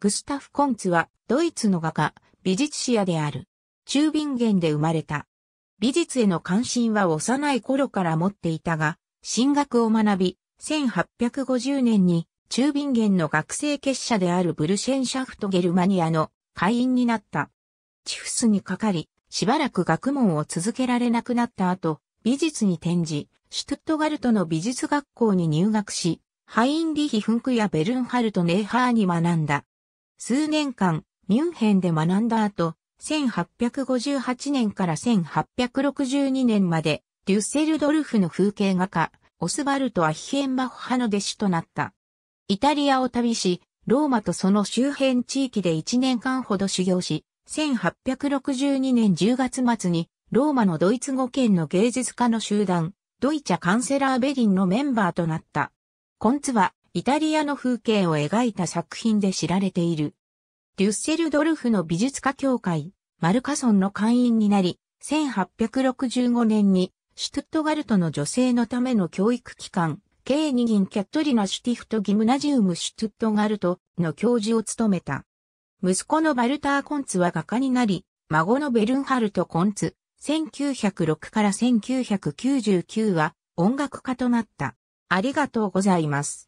グスタフ・コンツはドイツの画家、美術史家である。中瓶源で生まれた。美術への関心は幼い頃から持っていたが、進学を学び、1850年に中瓶源の学生結社であるブルシェンシャフトゲルマニアの会員になった。チフスにかかり、しばらく学問を続けられなくなった後、美術に転じ、シュトットガルトの美術学校に入学し、ハインリヒ・フンクやベルンハルト・ネーハーに学んだ。数年間、ミュンヘンで学んだ後、1858年から1862年まで、デュッセルドルフの風景画家、オスバルト・アヒヘンバッハの弟子となった。イタリアを旅し、ローマとその周辺地域で1年間ほど修行し、1862年10月末に、ローマのドイツ語圏の芸術家の集団、ドイチャ・カンセラーベリンのメンバーとなった。コンツは、イタリアの風景を描いた作品で知られている。デュッセルドルフの美術家協会、マルカソンの会員になり、1865年にシュトゥットガルトの女性のための教育機関、ケーニギン・キャットリナ・シュティフト・ギムナジウム・シュトゥットガルトの教授を務めた。息子のバルター・コンツは画家になり、孫のベルンハルト・コンツ、1906から1999は音楽家となった。ありがとうございます。